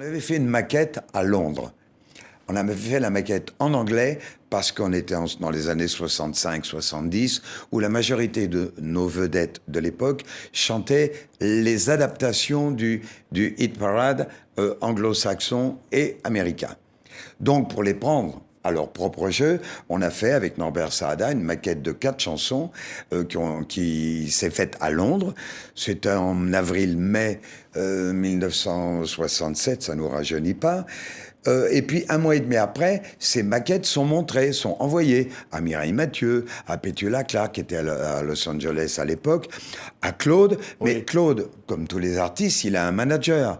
On avait fait une maquette à Londres. On avait fait la maquette en anglais parce qu'on était dans les années 65-70 où la majorité de nos vedettes de l'époque chantaient les adaptations du, hit parade euh, anglo-saxon et américain. Donc pour les prendre à leur propre jeu. On a fait avec Norbert Saada une maquette de quatre chansons euh, qui, s'est faite à Londres. C'est en avril-mai 1967, euh, ça ne nous rajeunit pas. Euh, et puis un mois et demi après, ces maquettes sont montrées, sont envoyées à Mireille Mathieu, à Petula Clark, qui était à, Los Angeles à l'époque, à Claude. Mais Claude, comme tous les artistes, il a un manager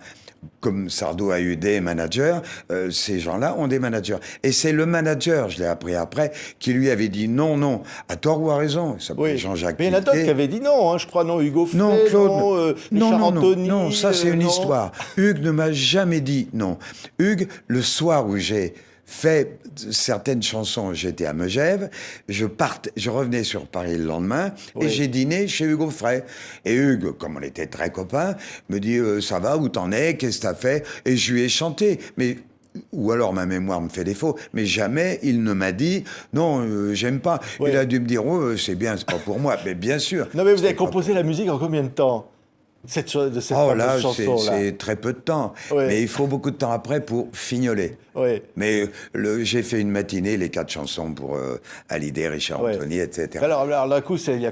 comme Sardo a eu des managers, euh, ces gens-là ont des managers. Et c'est le manager, je l'ai appris après, qui lui avait dit non, non, à tort ou à raison. Ça oui. Jean-Jacques. Mais il y qui avaient dit non, hein, je crois, non, Hugo non, Claude, non, euh, non, non, ça c'est euh, une histoire. Hugues ne m'a jamais dit non. Hugues, le soir où j'ai fait certaines chansons. J'étais à Megève, je, part... je revenais sur Paris le lendemain et j'ai dîné chez Hugo Frey. Et Hugues, comme on était très copains, me dit euh, Ça va, où t'en es Qu'est-ce que t'as fait Et je lui ai chanté. Mais ou alors ma mémoire me fait défaut, mais jamais il ne m'a dit non, euh, j'aime pas. Il a dû me dire oh, euh, c'est bien, c'est pas pour moi. Mais bien sûr. Non, mais vous avez composé la musique en combien de temps cette de oh là, C'est très peu de temps. Mais il faut beaucoup de temps après pour fignoler. Oui. Mais euh, j'ai fait une matinée, les quatre chansons pour euh, Alidé, Richard Anthony, etc. Alors, alors d'un coup, il y a